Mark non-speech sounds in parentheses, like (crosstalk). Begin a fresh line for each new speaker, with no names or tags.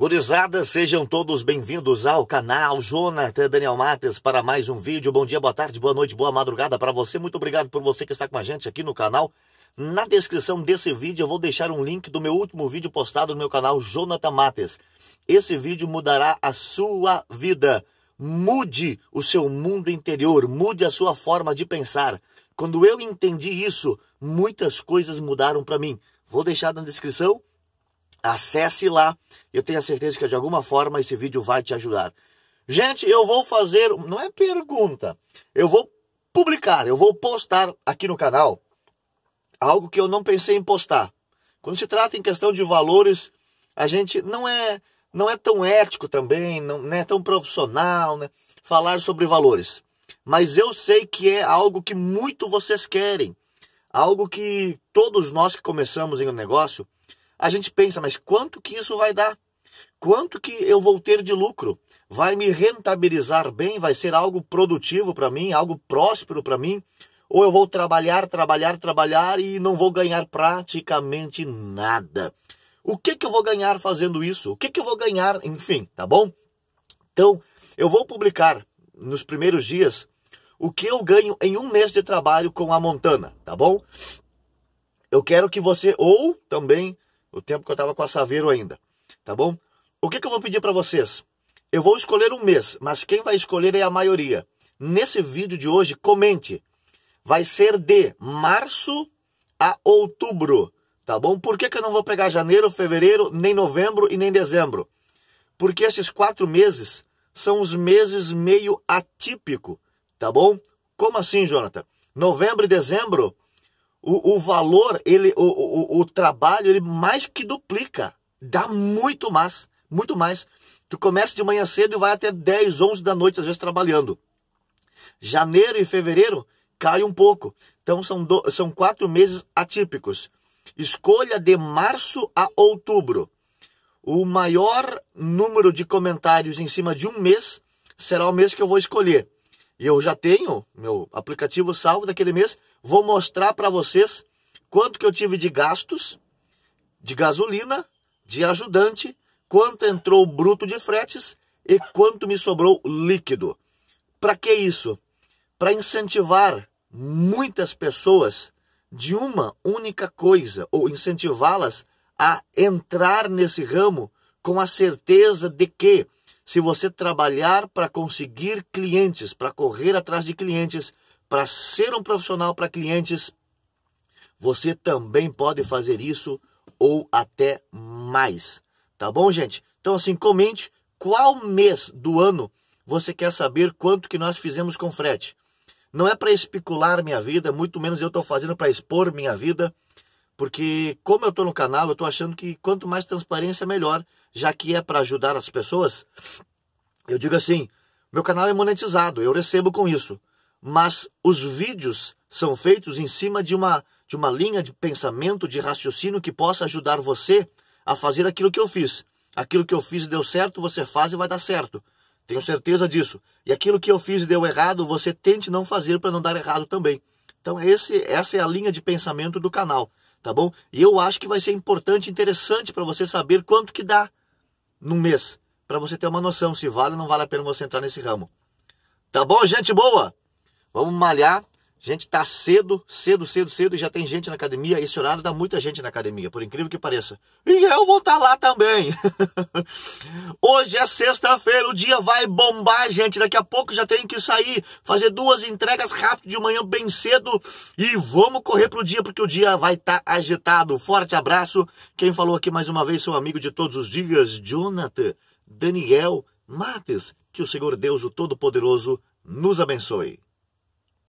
Gurizada, sejam todos bem-vindos ao canal Jonathan Daniel Mates para mais um vídeo. Bom dia, boa tarde, boa noite, boa madrugada para você. Muito obrigado por você que está com a gente aqui no canal. Na descrição desse vídeo eu vou deixar um link do meu último vídeo postado no meu canal Jonathan Mates. Esse vídeo mudará a sua vida. Mude o seu mundo interior, mude a sua forma de pensar. Quando eu entendi isso, muitas coisas mudaram para mim. Vou deixar na descrição Acesse lá, eu tenho a certeza que de alguma forma esse vídeo vai te ajudar. Gente, eu vou fazer, não é pergunta, eu vou publicar, eu vou postar aqui no canal algo que eu não pensei em postar. Quando se trata em questão de valores, a gente não é não é tão ético também, não, não é tão profissional, né? falar sobre valores. Mas eu sei que é algo que muito vocês querem, algo que todos nós que começamos em um negócio a gente pensa, mas quanto que isso vai dar? Quanto que eu vou ter de lucro? Vai me rentabilizar bem? Vai ser algo produtivo para mim? Algo próspero para mim? Ou eu vou trabalhar, trabalhar, trabalhar e não vou ganhar praticamente nada? O que, que eu vou ganhar fazendo isso? O que, que eu vou ganhar? Enfim, tá bom? Então, eu vou publicar nos primeiros dias o que eu ganho em um mês de trabalho com a Montana, tá bom? Eu quero que você, ou também o tempo que eu estava com a Saveiro ainda, tá bom? O que, que eu vou pedir para vocês? Eu vou escolher um mês, mas quem vai escolher é a maioria. Nesse vídeo de hoje, comente. Vai ser de março a outubro, tá bom? Por que, que eu não vou pegar janeiro, fevereiro, nem novembro e nem dezembro? Porque esses quatro meses são os meses meio atípico, tá bom? Como assim, Jonathan? Novembro e dezembro o, o valor, ele, o, o, o trabalho, ele mais que duplica. Dá muito mais, muito mais. Tu começa de manhã cedo e vai até 10, 11 da noite, às vezes, trabalhando. Janeiro e fevereiro cai um pouco. Então, são, do, são quatro meses atípicos. Escolha de março a outubro. O maior número de comentários em cima de um mês será o mês que eu vou escolher. E eu já tenho meu aplicativo salvo daquele mês vou mostrar para vocês quanto que eu tive de gastos de gasolina, de ajudante, quanto entrou bruto de fretes e quanto me sobrou líquido. Para que isso? Para incentivar muitas pessoas de uma única coisa ou incentivá-las a entrar nesse ramo com a certeza de que se você trabalhar para conseguir clientes, para correr atrás de clientes, para ser um profissional para clientes, você também pode fazer isso ou até mais. Tá bom, gente? Então, assim, comente qual mês do ano você quer saber quanto que nós fizemos com frete. Não é para especular minha vida, muito menos eu estou fazendo para expor minha vida, porque como eu estou no canal, eu estou achando que quanto mais transparência, melhor, já que é para ajudar as pessoas. Eu digo assim, meu canal é monetizado, eu recebo com isso mas os vídeos são feitos em cima de uma, de uma linha de pensamento, de raciocínio que possa ajudar você a fazer aquilo que eu fiz. Aquilo que eu fiz deu certo, você faz e vai dar certo. Tenho certeza disso. E aquilo que eu fiz deu errado, você tente não fazer para não dar errado também. Então esse, essa é a linha de pensamento do canal, tá bom? E eu acho que vai ser importante, interessante para você saber quanto que dá no mês, para você ter uma noção se vale ou não vale a pena você entrar nesse ramo. Tá bom, gente boa? Vamos malhar. Gente, tá cedo, cedo, cedo, cedo e já tem gente na academia. Esse horário dá muita gente na academia, por incrível que pareça. E eu vou estar tá lá também. (laughs) Hoje é sexta-feira, o dia vai bombar, gente. Daqui a pouco já tem que sair, fazer duas entregas rápido de manhã bem cedo e vamos correr pro dia porque o dia vai estar tá agitado. Forte abraço. Quem falou aqui mais uma vez, seu amigo de todos os dias, Jonathan, Daniel, Matheus. Que o Senhor Deus, o Todo-Poderoso, nos abençoe.